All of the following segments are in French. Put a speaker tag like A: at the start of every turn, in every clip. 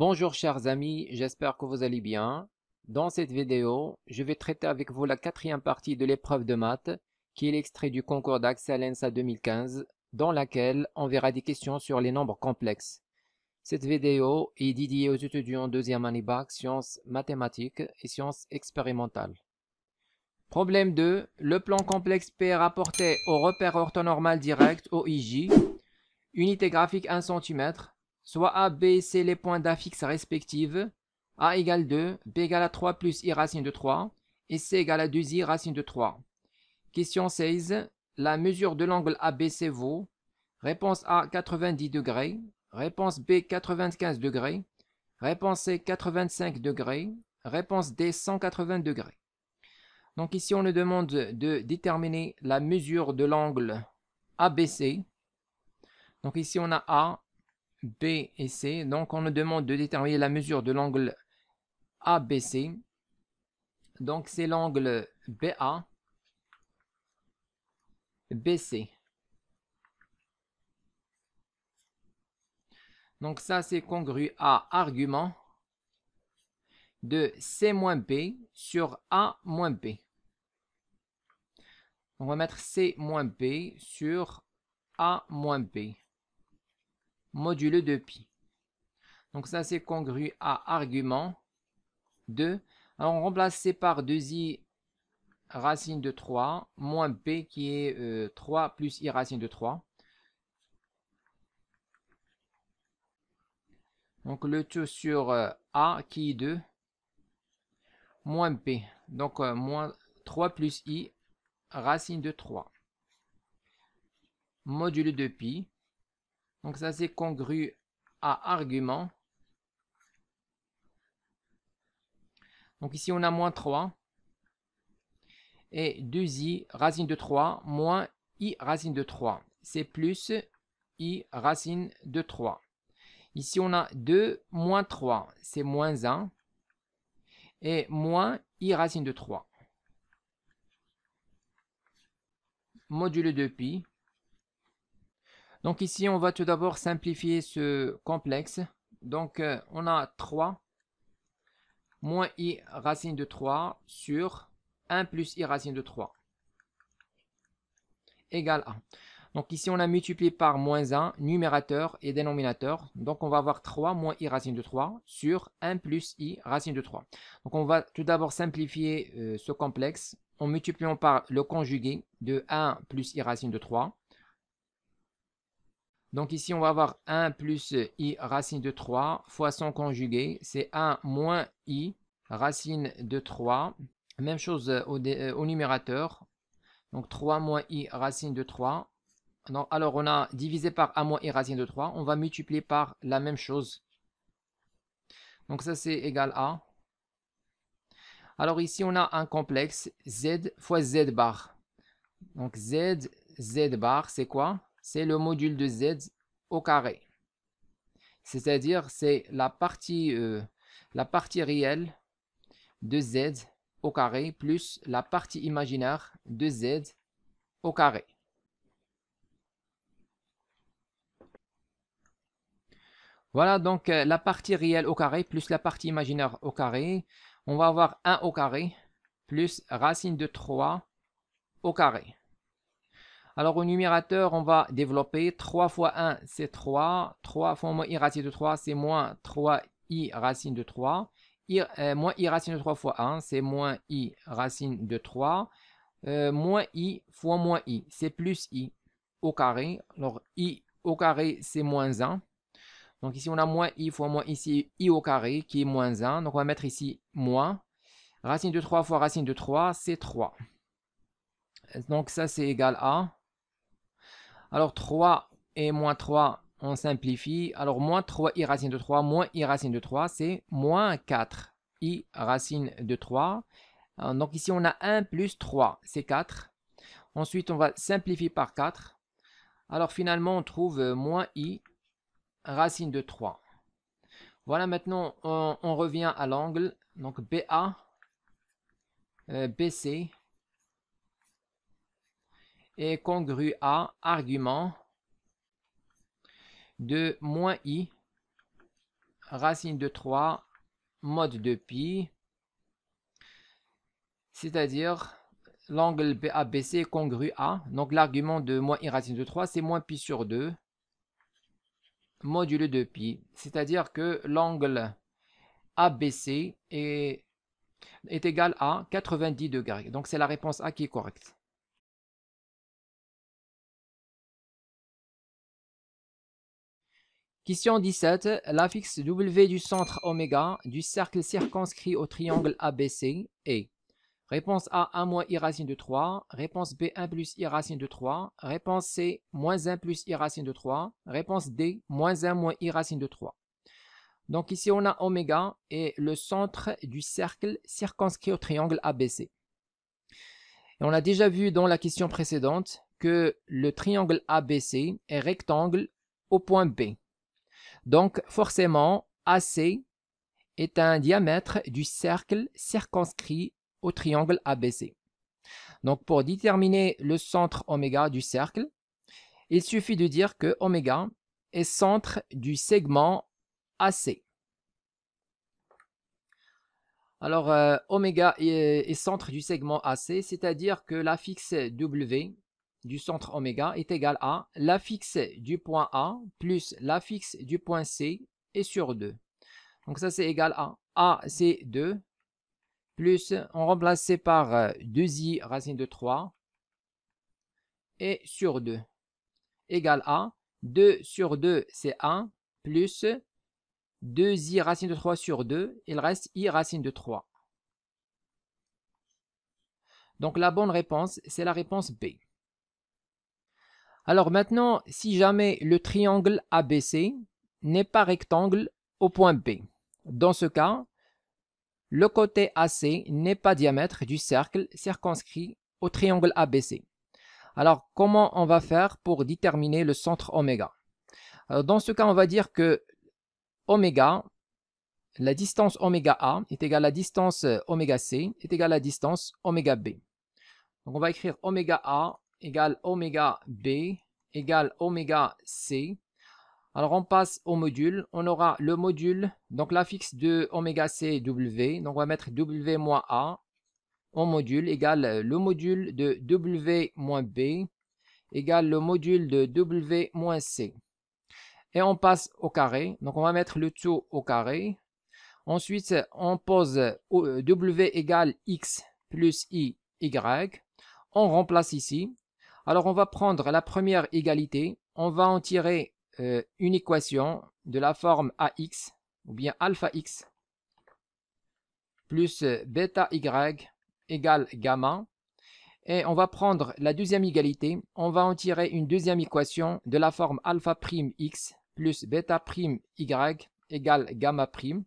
A: Bonjour chers amis, j'espère que vous allez bien. Dans cette vidéo, je vais traiter avec vous la quatrième partie de l'épreuve de maths, qui est l'extrait du concours d'Axelensa 2015, dans laquelle on verra des questions sur les nombres complexes. Cette vidéo est dédiée aux étudiants deuxième année bac, sciences mathématiques et sciences expérimentales. Problème 2. Le plan complexe P rapporté au repère orthonormal direct, OIJ, unité graphique 1 cm, soit a, b c les points d'affixe respectifs. a égale 2, b égale à 3 plus i racine de 3, et c égale à 2i racine de 3. Question 16. La mesure de l'angle ABC vaut Réponse A 90 degrés, réponse B 95 degrés, réponse C 85 degrés, réponse D 180 degrés. Donc ici on nous demande de déterminer la mesure de l'angle ABC. Donc ici on a A, B et C. Donc, on nous demande de déterminer la mesure de l'angle ABC. Donc, c'est l'angle BA, BC. Donc, ça, c'est congru à argument de C moins B sur A moins B. On va mettre C moins B sur A moins B. Module 2 pi. Donc ça, c'est congru à argument 2. Alors on remplace par 2i racine de 3 moins p qui est 3 euh, plus i racine de 3. Donc le tout sur euh, a qui est 2 moins p. Donc euh, moins 3 plus i racine de 3 Module de pi donc ça c'est congru à argument. Donc ici on a moins 3 et 2i racine de 3 moins i racine de 3. C'est plus i racine de 3. Ici on a 2 moins 3, c'est moins 1 et moins i racine de 3. Module de pi, donc ici, on va tout d'abord simplifier ce complexe. Donc, euh, on a 3 moins i racine de 3 sur 1 plus i racine de 3 égale 1. Donc ici, on a multiplié par moins 1, numérateur et dénominateur. Donc on va avoir 3 moins i racine de 3 sur 1 plus i racine de 3. Donc on va tout d'abord simplifier euh, ce complexe en multipliant par le conjugué de 1 plus i racine de 3 donc ici, on va avoir 1 plus i racine de 3 fois son conjugué. C'est 1 moins i racine de 3. Même chose euh, euh, au, numérateur. Donc 3 moins i racine de 3. alors on a divisé par 1 moins i racine de 3. On va multiplier par la même chose. Donc ça c'est égal à. Alors ici on a un complexe z fois z bar. Donc z, z bar c'est quoi c'est le module de z au carré. C'est-à-dire, c'est la partie, euh, la partie réelle de z au carré plus la partie imaginaire de z au carré. Voilà donc euh, la partie réelle au carré plus la partie imaginaire au carré. On va avoir 1 au carré plus racine de 3 au carré. Alors au numérateur, on va développer 3 fois 1, c'est 3. 3 fois moins i racine de 3, c'est moins 3i racine de 3. Euh, moins i racine de 3 fois 1, c'est moins i racine de 3. Euh, moins i fois moins i, c'est plus i au carré. Alors i au carré, c'est moins 1. Donc ici, on a moins i fois moins ici, i au carré qui est moins 1. Donc on va mettre ici moins. Racine de 3 fois racine de 3, c'est 3. Donc ça, c'est égal à alors 3 et moins 3, on simplifie. Alors moins 3 i racine de 3 moins i racine de 3, c'est moins 4 i racine de 3. Euh, donc ici, on a 1 plus 3, c'est 4. Ensuite, on va simplifier par 4. Alors finalement, on trouve euh, moins i racine de 3. Voilà, maintenant, on, revient à l'angle. Donc BA, euh, BC, est congru à argument de moins i, racine de 3, mode de pi, c'est-à-dire l'angle ABC est congru à, donc l'argument de moins i racine de 3, c'est moins pi sur 2, module de pi, c'est-à-dire que l'angle ABC est égal à 90 degrés. Donc c'est la réponse A qui est correcte. Question 17. L'affixe W du centre oméga du cercle circonscrit au triangle ABC est Réponse A, 1 moins i racine de 3. Réponse B, 1 plus i racine de 3. Réponse C, moins 1 plus i racine de 3. Réponse D, moins 1 moins i racine de 3. Donc ici, on a oméga et le centre du cercle circonscrit au triangle ABC. Et on a déjà vu dans la question précédente que le triangle ABC est rectangle au point B. Donc forcément, AC est un diamètre du cercle circonscrit au triangle ABC. Donc pour déterminer le centre oméga du cercle, il suffit de dire que oméga est centre du segment AC. Alors, euh, oméga est, centre du segment AC, c'est-à-dire que la fixe W du centre oméga est égal à l'affixe du point A plus l'affixe du point C et sur 2. Donc ça c'est égal à A c'est 2 plus on remplace par 2i euh, racine de 3 et sur 2 Égal à 2 sur 2 c'est 1 plus 2i racine de 3 sur 2 il reste i racine de 3. Donc la bonne réponse c'est la réponse B. Alors maintenant, si jamais le triangle ABC n'est pas rectangle au point B, dans ce cas, le côté AC n'est pas diamètre du cercle circonscrit au triangle ABC. Alors comment on va faire pour déterminer le centre oméga Dans ce cas, on va dire que oméga, la distance oméga A est égale à la distance oméga C est égale à la distance oméga B. Donc on va écrire oméga A égale oméga B égale oméga C. Alors on passe au module, on aura le module, donc l'affixe de oméga C W, donc on va mettre W moins A en module égale le module de W moins B égale le module de W moins C. Et on passe au carré, donc on va mettre le tout au carré. Ensuite, on pose euh, W égale X plus I, Y. On remplace ici, alors on va prendre la première égalité, on va en tirer euh, une équation de la forme ax, ou bien alpha x, plus euh, bêta y égale gamma. Et on va prendre la deuxième égalité, on va en tirer une deuxième équation de la forme alpha prime x plus bêta prime y égale gamma prime.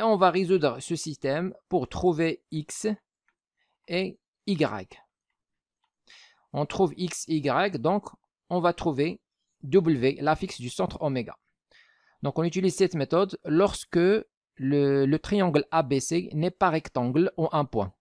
A: Et on va résoudre ce système pour trouver x et y on trouve x, y, donc on va trouver w, l'affixe du centre oméga. Donc on utilise cette méthode lorsque le, triangle ABC n'est pas rectangle ou un point.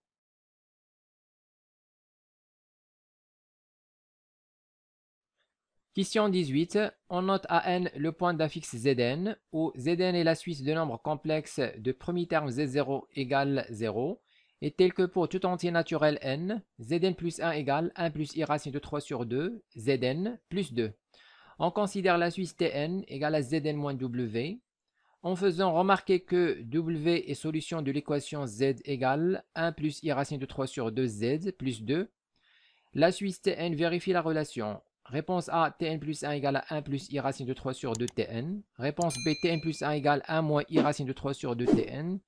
A: Question 18. On note à n le point d'affixe Zn, où Zn est la suite de nombres complexes de premier terme Z0 égale 0 est tel que pour tout entier naturel n, zn plus 1 égale 1 plus i racine de 3 sur 2, zn plus 2. On considère la suisse Tn égale à zn moins w, en faisant remarquer que w est solution de l'équation z égale 1 plus i racine de 3 sur 2z plus 2. La suisse Tn vérifie la relation. Réponse A, Tn plus 1 égale à 1 plus i racine de 3 sur 2 Tn. Réponse B, Tn plus 1 égale 1 moins i racine de 3 sur 2 Tn.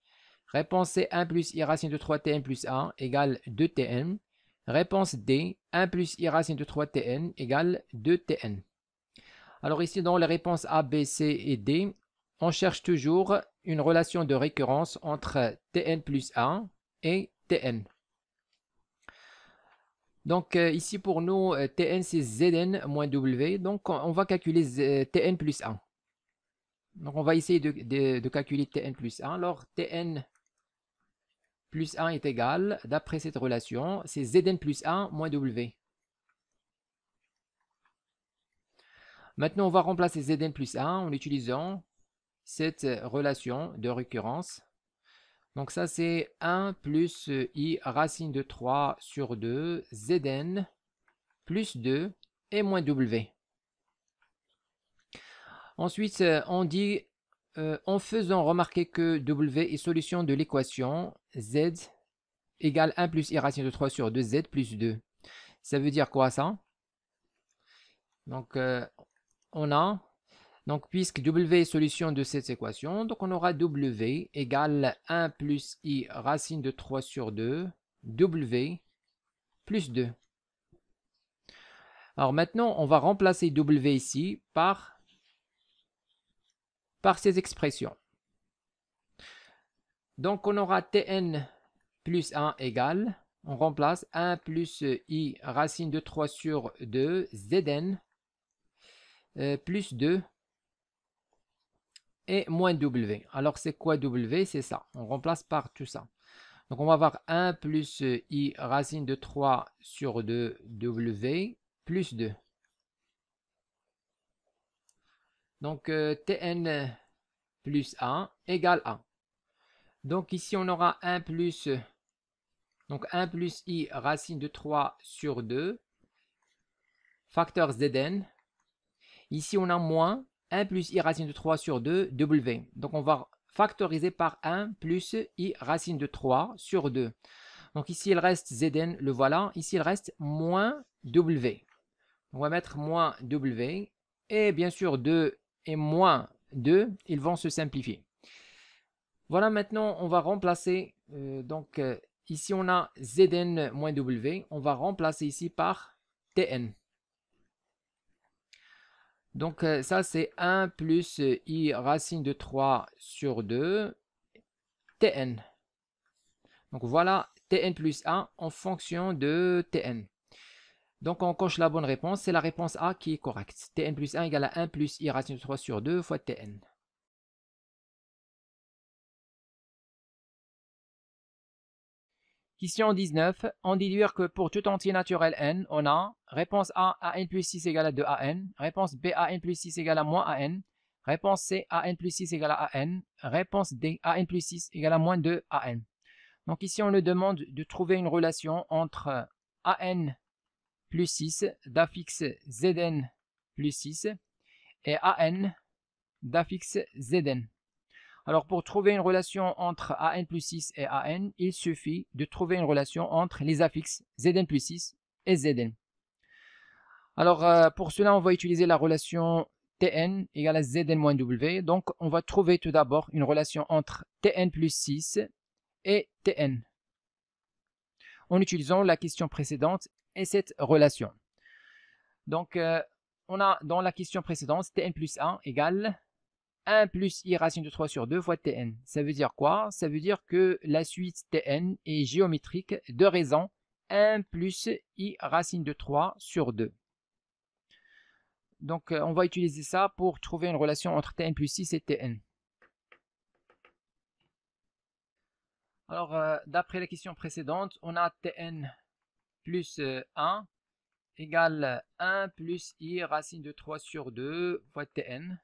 A: Réponse C, 1 plus i racine de 3tn plus 1 égale 2tn. Réponse D, 1 plus i racine de 3tn égale 2tn. Alors ici, dans les réponses A, B, C et D, on cherche toujours une relation de récurrence entre tn plus 1 et tn. Donc euh, ici pour nous, euh, Tn c'est Zn moins W, donc on va calculer euh, Tn plus 1. Donc on va essayer de, calculer Tn plus 1. Alors Tn plus 1 est égal, d'après cette relation, c'est Zn plus 1 moins W. Maintenant, on va remplacer Zn plus 1 en utilisant cette relation de récurrence. Donc ça, c'est 1 plus i racine de 3 sur 2, Zn plus 2 et moins W. Ensuite, on dit euh, en faisant remarquer que W est solution de l'équation Z égale 1 plus I racine de 3 sur 2Z plus 2. Ça veut dire quoi ça Donc, euh, on a... Donc, puisque W est solution de cette équation, donc on aura W égale 1 plus I racine de 3 sur 2, W plus 2. Alors maintenant, on va remplacer W ici par par ces expressions. Donc on aura Tn plus 1 égale, on remplace 1 plus i racine de 3 sur 2 Zn euh, plus 2 et moins W. Alors c'est quoi W C'est ça, on remplace par tout ça. Donc on va avoir 1 plus i racine de 3 sur 2 W plus 2. Donc, euh, Tn plus 1 égale 1. Donc ici, on aura 1 plus, donc 1 plus i racine de 3 sur 2, facteur Zn. Ici, on a moins 1 plus i racine de 3 sur 2, W. Donc on va factoriser par 1 plus i racine de 3 sur 2. Donc ici, il reste Zn, le voilà. Ici, il reste moins W. On va mettre moins W. Et bien sûr, 2 et moins 2, ils vont se simplifier. Voilà, maintenant, on va remplacer, euh, donc euh, ici on a Zn moins W, on va remplacer ici par Tn. Donc euh, ça, c'est 1 plus i racine de 3 sur 2, Tn. Donc voilà, Tn plus 1 en fonction de Tn. Donc, on coche la bonne réponse. C'est la réponse A qui est correcte. Tn plus 1 égale à 1 plus i racine de 3 sur 2 fois Tn. Question 19. On déduire que pour tout entier naturel n, on a réponse A, an plus 6 égale à 2an, réponse B, an plus 6 égale à moins an, réponse C, an plus 6 égale à an, réponse D, an plus 6 égale à moins 2an. Donc ici, on nous demande de trouver une relation entre an plus 6, d'affixe Zn plus 6 et An d'affixe Zn. Alors pour trouver une relation entre An plus 6 et An, il suffit de trouver une relation entre les affixes Zn plus 6 et Zn. Alors euh, pour cela, on va utiliser la relation Tn égale à Zn-W. Donc on va trouver tout d'abord une relation entre Tn plus 6 et Tn en utilisant la question précédente et cette relation. Donc, euh, on a dans la question précédente, Tn plus 1 égale 1 plus i racine de 3 sur 2 fois Tn. Ça veut dire quoi Ça veut dire que la suite Tn est géométrique de raison 1 plus i racine de 3 sur 2. Donc, euh, on va utiliser ça pour trouver une relation entre Tn plus 6 et Tn. Alors, euh, d'après la question précédente, on a Tn plus 1 euh, égale 1 euh, plus i racine de 3 sur 2 fois tn.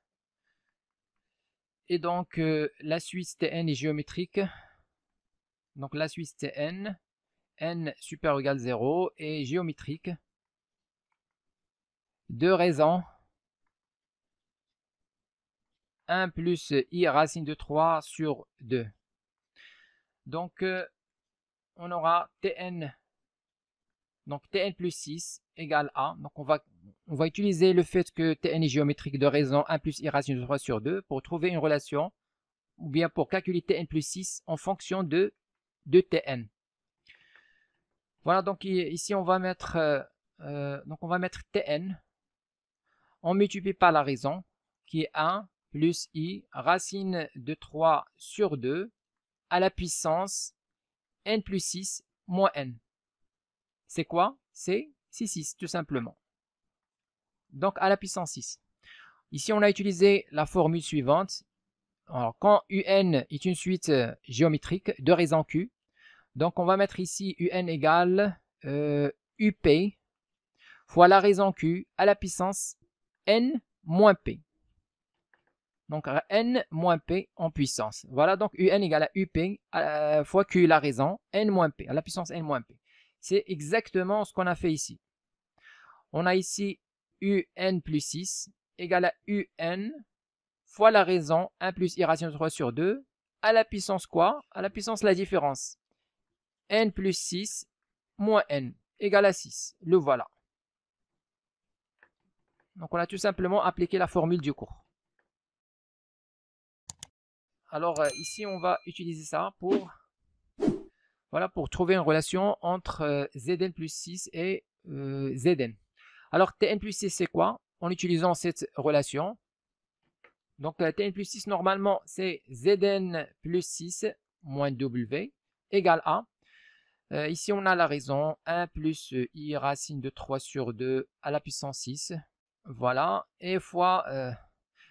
A: Et donc, euh, la suisse tn est géométrique. Donc, la suisse tn, n super égal 0, est géométrique. Deux raisons. 1 plus i racine de 3 sur 2. Donc, on aura tn donc Tn plus 6 égale A. Donc on va, on va utiliser le fait que Tn est géométrique de raison 1 plus i racine de 3 sur 2 pour trouver une relation ou bien pour calculer Tn plus 6 en fonction de, de Tn. Voilà, donc ici on va mettre, euh, euh, donc on va mettre Tn. On multiplie par la raison qui est 1 plus i racine de 3 sur 2 à la puissance n plus 6 moins n c'est quoi C'est 6 tout simplement. Donc à la puissance 6. Ici, on a utilisé la formule suivante. Alors, quand un est une suite euh, géométrique de raison q, donc on va mettre ici un égale up euh, fois la raison q à la puissance n moins p. Donc n moins p en puissance. Voilà donc un égale à up euh, fois q la raison n moins p à la puissance n moins p. C'est exactement ce qu'on a fait ici. On a ici un plus 6 égale à un fois la raison 1 plus i 3 sur 2 à la puissance quoi À la puissance la différence. n plus 6 moins n égale à 6. Le voilà. Donc on a tout simplement appliqué la formule du cours. Alors euh, ici on va utiliser ça pour voilà pour trouver une relation entre euh, Zn plus 6 et euh, Zn. Alors Tn plus 6 c'est quoi En utilisant cette relation. Donc euh, Tn plus 6 normalement c'est Zn plus 6 moins W égale à. ici on a la raison 1 plus i racine de 3 sur 2 à la puissance 6. Voilà. Et fois,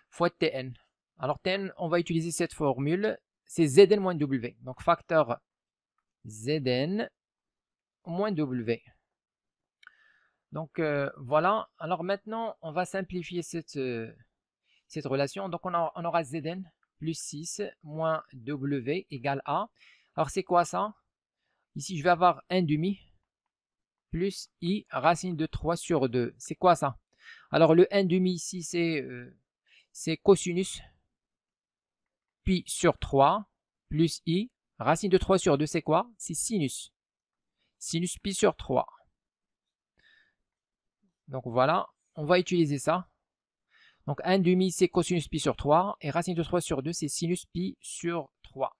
A: fois Tn. Alors Tn on va utiliser cette formule. C'est Zn moins W. Donc facteur Zn moins W. Donc euh, voilà, alors maintenant on va simplifier cette, euh, cette relation. Donc on, aura Zn plus 6 moins W égale A. Alors c'est quoi ça Ici je vais avoir 1 demi plus I racine de 3 sur 2. C'est quoi ça Alors le 1 demi ici euh, c'est cosinus pi sur 3 plus I Racine de 3 sur 2, c'est quoi C'est sinus. Sinus pi sur 3. Donc voilà, on va utiliser ça. Donc 1 demi, c'est cosinus pi sur 3. Et racine de 3 sur 2, c'est sinus pi sur 3.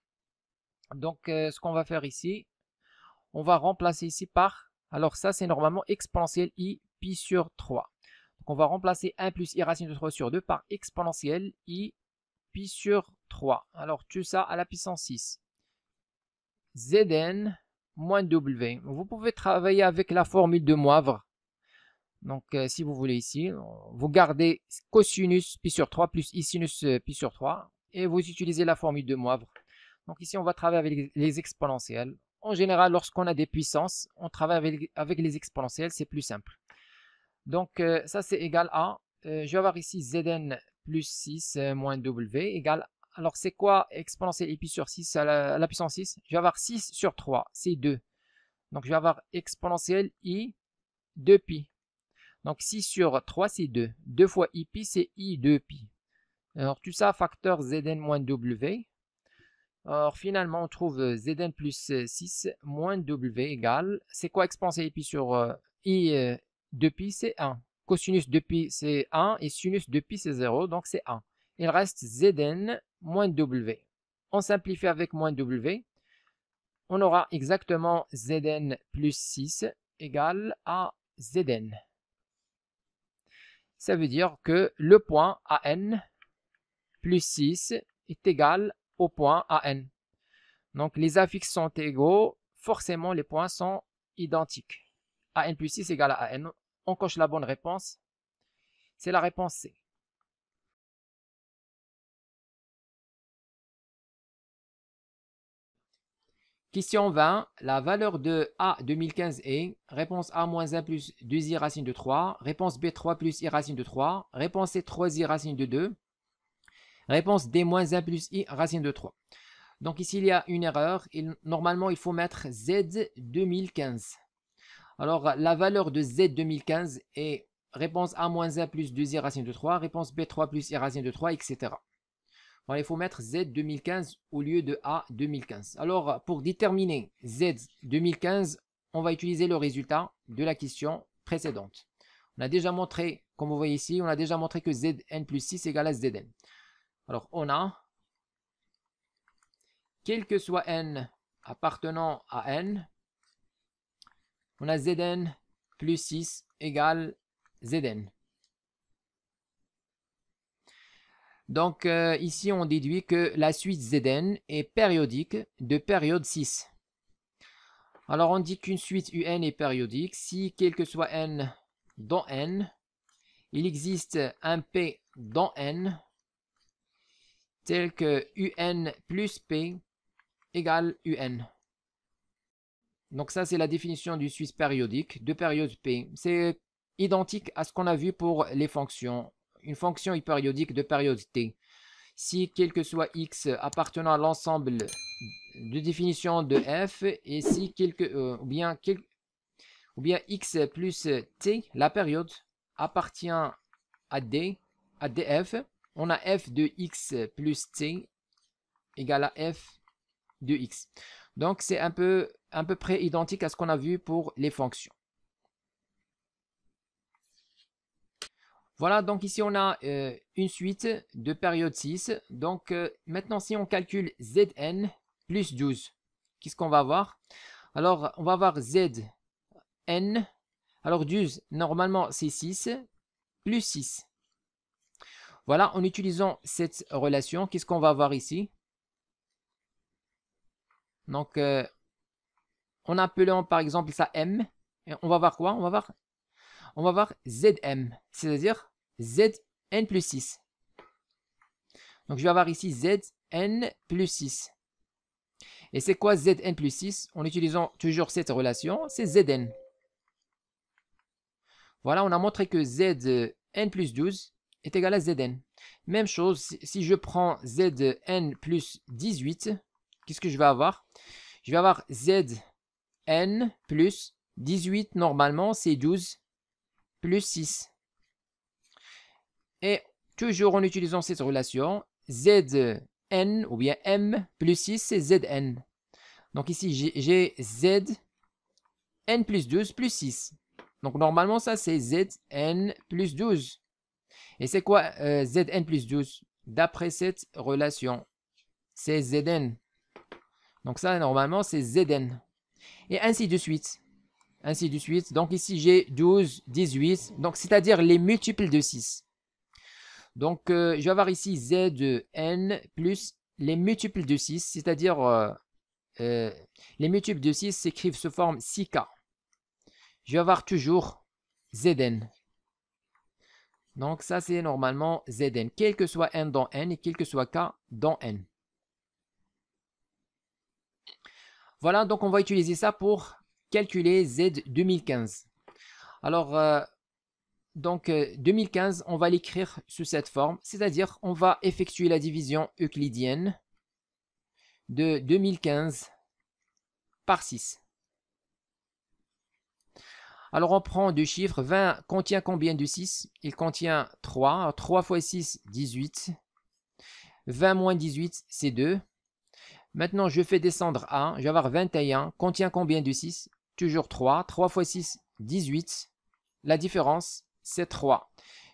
A: Donc euh, ce qu'on va faire ici, on va remplacer ici par... Alors ça, c'est normalement exponentielle i pi sur 3. Donc on va remplacer 1 plus i racine de 3 sur 2 par exponentielle i pi sur 3. Alors tu ça à la puissance 6. Zn moins W. Vous pouvez travailler avec la formule de Moivre. Donc, euh, si vous voulez ici, euh, vous gardez cosinus pi sur 3 plus i sinus euh, pi sur 3 et vous utilisez la formule de Moivre. Donc ici, on va travailler avec les exponentielles. En général, lorsqu'on a des puissances, on travaille avec, les exponentielles, c'est plus simple. Donc, ça, c'est égal à, je vais avoir ici Zn plus 6 moins W égale alors, c'est quoi exponentielle pi sur 6 à la, puissance 6 Je vais avoir 6 sur 3, c'est 2. Donc, je vais avoir exponentielle i 2pi. Donc, 6 sur 3, c'est 2. 2 fois i pi, c'est i 2pi. Alors, tout ça, facteur zn moins w. Alors, finalement, on trouve euh, zn plus 6 euh, moins w égale. C'est quoi exponentielle euh, pi sur i 2pi C'est 1. Cosinus 2pi, c'est 1. Et sinus 2pi, c'est 0. Donc, c'est 1. Il reste zn moins W. On simplifie avec moins W. On aura exactement Zn plus 6 égale à Zn. Ça veut dire que le point AN plus 6 est égal au point AN. Donc les affixes sont égaux, forcément les points sont identiques. AN plus 6 égale à AN. On coche la bonne réponse. C'est la réponse C. Question 20. La valeur de A 2015 est Réponse A moins 1 plus 2i racine de 3. Réponse B 3 plus i racine de 3. Réponse C 3i racine de 2. Réponse D 1 plus i racine de 3. Donc ici, il y a une erreur. normalement, il faut mettre Z 2015. Alors, la valeur de Z 2015 est réponse A moins 1 plus 2i racine de 3. Réponse B 3 plus i racine de 3, etc il faut mettre Z 2015 au lieu de A 2015. Alors, pour déterminer Z 2015, on va utiliser le résultat de la question précédente. On a déjà montré, comme vous voyez ici, on a déjà montré que Zn plus 6 égale à Zn. Alors, on a, quel que soit n appartenant à n, on a Zn plus 6 égale Zn. Donc euh, ici, on déduit que la suite Zn est périodique de période 6. Alors on dit qu'une suite Un est périodique si quel que soit n dans n, il existe un p dans n tel que un plus p égale un. Donc ça, c'est la définition du suisse périodique de période p. C'est identique à ce qu'on a vu pour les fonctions une fonction hypériodique de période t. Si quel que soit x appartenant à l'ensemble de définition de f, et si quelque, euh, ou, bien ou bien x plus t, la période, appartient à d, à df, on a f de x plus t égale à f de x. Donc c'est un peu, à peu près identique à ce qu'on a vu pour les fonctions. Voilà, donc ici on a euh, une suite de période 6. Donc euh, maintenant si on calcule Zn plus 12, qu'est-ce qu'on va avoir Alors on va avoir Zn, alors 12 normalement c'est 6, plus 6. Voilà, en utilisant cette relation, qu'est-ce qu'on va avoir ici Donc on euh, en appelant par exemple ça M, on va voir quoi On va voir, on va voir ZM, c'est-à-dire Zn plus 6. Donc je vais avoir ici Zn plus 6. Et c'est quoi Zn plus 6 En utilisant toujours cette relation, c'est Zn. Voilà, on a montré que Zn plus 12 est égal à Zn. Même chose, si je prends Zn plus 18, qu'est-ce que je vais avoir Je vais avoir Zn plus 18, normalement c'est 12 plus 6. Et toujours en utilisant cette relation, Zn ou bien M plus 6, c'est Zn. Donc ici, j'ai Zn plus 12 plus 6. Donc normalement, ça, c'est Zn plus 12. Et c'est quoi euh, Zn plus 12 D'après cette relation, c'est Zn. Donc ça, normalement, c'est Zn. Et ainsi de suite. Ainsi de suite. Donc ici, j'ai 12, 18. Donc c'est-à-dire les multiples de 6. Donc, euh, je vais avoir ici z de n plus les multiples de 6, c'est-à-dire euh, euh, les multiples de 6 s'écrivent sous forme 6k. Je vais avoir toujours zn. Donc ça, c'est normalement zn, quel que soit n dans n et quel que soit k dans n. Voilà, donc on va utiliser ça pour calculer z 2015. Alors, donc 2015, euh, on va l'écrire sous cette forme, c'est-à-dire on va effectuer la division euclidienne de 2015 par 6. Alors on prend deux chiffres, 20 contient combien de 6 Il contient 3, 3 fois 6, 18. 20 moins 18, c'est 2. Maintenant je fais descendre 1, je vais avoir 21, contient combien de 6 Toujours 3, 3 fois 6, 18. La différence, c'est 3.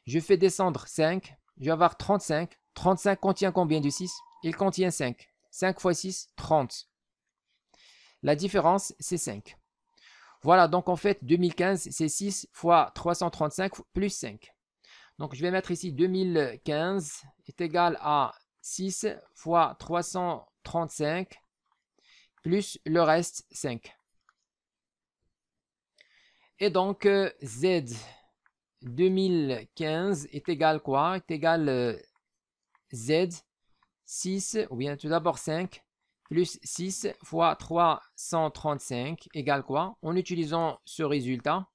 A: Je fais descendre 5, je vais avoir 35. 35 contient combien de 6 Il contient 5. 5 x 6, 30. La différence, c'est 5. Voilà, donc en fait, 2015, c'est 6 fois 335 plus 5. Donc je vais mettre ici 2015 est égal à 6 fois 335 plus le reste 5. Et donc, euh, Z 2015 est égal quoi Est égal euh, Z 6, ou bien tout d'abord 5, plus 6 fois 335 égale quoi En utilisant ce résultat.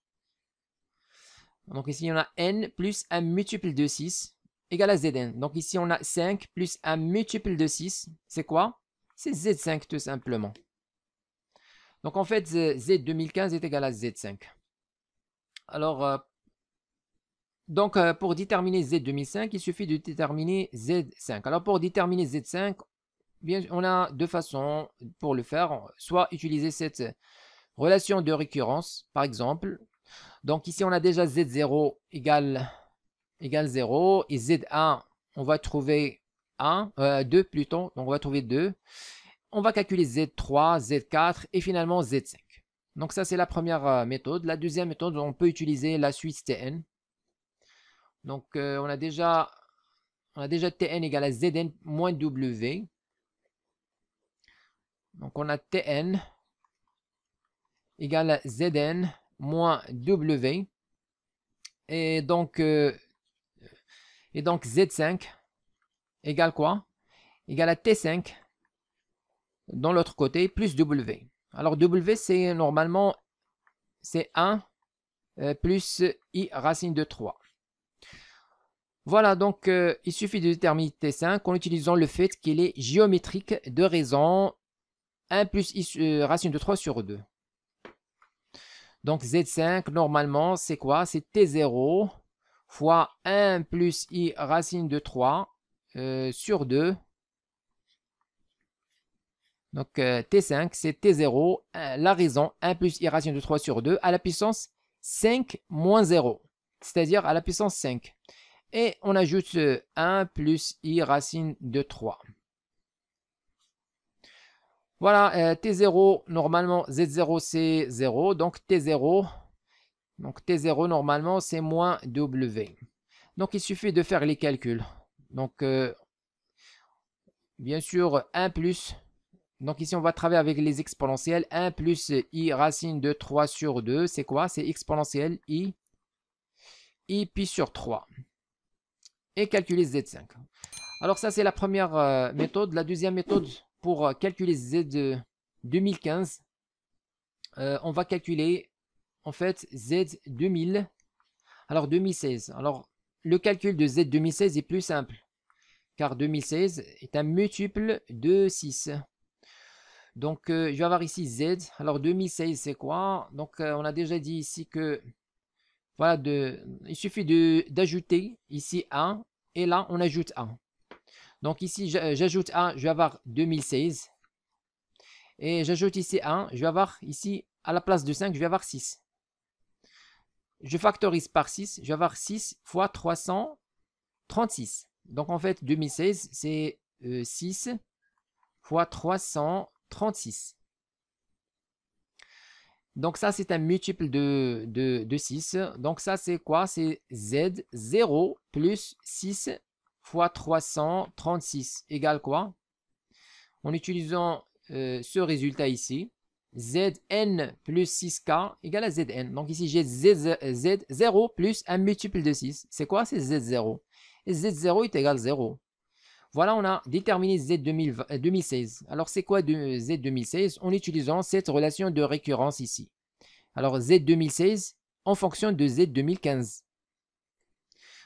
A: Donc ici, on a n plus un multiple de 6 égale à zn. Donc ici, on a 5 plus un multiple de 6. C'est quoi C'est z5 tout simplement. Donc en fait, z2015 est égal à z5. Alors, euh, donc, euh, pour déterminer Z2005, il suffit de déterminer Z5. Alors, pour déterminer Z5, bien, on a deux façons pour le faire. Soit utiliser cette relation de récurrence, par exemple. Donc, ici, on a déjà Z0 égale, 0 et Z1, on va trouver 1, 2 euh, plutôt, donc on va trouver 2. On va calculer Z3, Z4 et finalement Z5. Donc ça, c'est la première euh, méthode. La deuxième méthode, on peut utiliser la suite TN. Donc, euh, on, a déjà, on a déjà Tn égale à Zn moins W. Donc, on a Tn égale à Zn moins W. Et donc, euh, et donc Z5 égale quoi Égale à T5 dans l'autre côté plus W. Alors W c'est normalement c'est 1 euh, plus I racine de 3. Voilà, donc euh, il suffit de déterminer T5 en utilisant le fait qu'il est géométrique de raison 1 euh, plus I, racine de 3 euh, sur 2. Donc Z5, normalement, c'est quoi C'est T0 fois 1 plus I racine de 3 sur 2. Donc T5, c'est T0, la raison 1 plus I racine de 3 sur 2 à la puissance 5 moins 0, c'est-à-dire à la puissance 5. Et on ajoute 1 plus i racine de 3. Voilà, euh, T0, normalement, Z0, c'est 0. Donc, T0, donc T0, normalement, c'est moins W. Donc, il suffit de faire les calculs. Donc, euh, bien sûr, 1 plus. Donc, ici, on va travailler avec les exponentielles. 1 plus i racine de 3 sur 2, c'est quoi C'est exponentielle i, i pi sur 3 calculer Z5. Alors ça, c'est la première euh, méthode. La deuxième méthode pour euh, calculer Z 2015, euh, on va calculer en fait Z 2000, alors 2016. Alors le calcul de Z 2016 est plus simple, car 2016 est un multiple de 6. Donc je vais avoir ici Z. Alors 2016 c'est quoi Donc on a déjà dit ici que voilà, de, il suffit d'ajouter ici 1 et là, on ajoute 1. Donc ici, euh, j'ajoute 1, je vais avoir 2016. Et j'ajoute ici 1, je vais avoir ici, à la place de 5, je vais avoir 6. Je factorise par 6, je vais avoir 6 fois 336. Donc en fait, 2016, c'est 6 euh, fois 336. Donc ça, c'est un multiple de, 6. Donc ça, c'est quoi C'est Z 0 plus 6 fois 336 égale quoi En utilisant euh, ce résultat ici, Zn plus 6K égale à Zn. Donc ici, j'ai Z, Z0 plus un multiple de 6. C'est quoi C'est Z0. Et Z0 est égal à 0. Voilà, on a déterminé Z 2016. Euh, Alors, c'est quoi euh, Z 2016 En utilisant cette relation de récurrence ici. Alors, Z 2016 en fonction de Z 2015.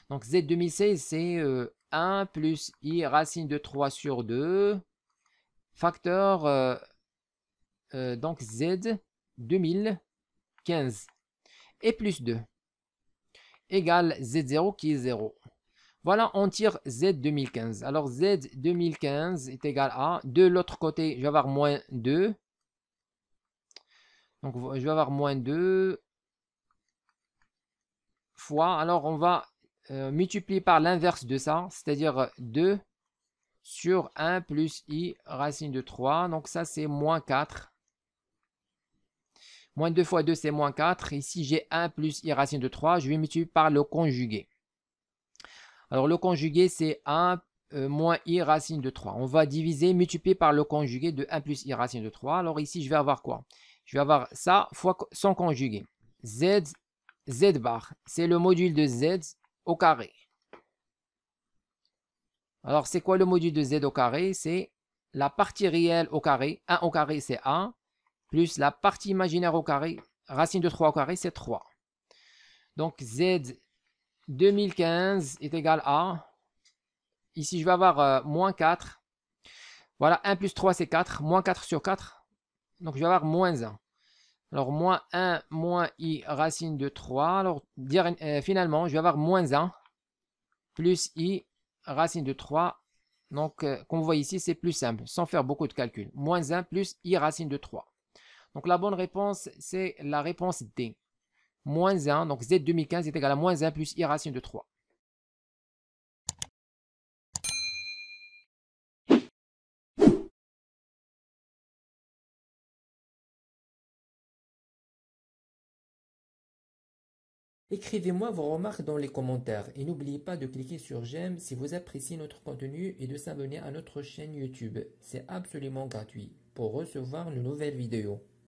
A: Donc, Z 2016, c'est 1 euh, plus i racine de 3 sur 2, facteur, donc Z 2015, et plus 2, Égal Z0 qui est 0. Voilà, on tire Z 2015. Alors Z 2015 est égal à, de l'autre côté, je vais avoir moins 2. Donc je vais avoir moins 2 fois, alors on va euh, multiplier par l'inverse de ça, c'est-à-dire 2 sur 1 plus i racine de 3. Donc ça c'est moins 4. Moins 2 fois 2 c'est moins 4. Ici j'ai 1 plus i racine de 3. Je vais multiplier par le conjugué. Alors le conjugué, c'est 1 euh, moins i racine de 3. On va diviser, multiplier par le conjugué de 1 plus i racine de 3. Alors ici, je vais avoir quoi Je vais avoir ça fois son conjugué. Z, Z bar, c'est le module de Z au carré. Alors, c'est quoi le module de Z au carré C'est la partie réelle au carré. 1 au carré, c'est 1, plus la partie imaginaire au carré. Racine de 3 au carré, c'est 3. Donc, Z 2015 est égal à, ici je vais avoir euh, moins 4, voilà, 1 plus 3 c'est 4, moins 4 sur 4, donc je vais avoir moins 1. Alors moins 1 moins i racine de 3, alors euh, finalement je vais avoir moins 1 plus i racine de 3, donc euh, comme vous voyez ici c'est plus simple, sans faire beaucoup de calculs, moins 1 plus i racine de 3. Donc la bonne réponse c'est la réponse D moins 1, donc z 2015 est égal à moins 1 plus i racine de 3. Écrivez-moi vos remarques dans les commentaires et n'oubliez pas de cliquer sur j'aime si vous appréciez notre contenu et de s'abonner à notre chaîne YouTube. C'est absolument gratuit pour recevoir nos nouvelles vidéos.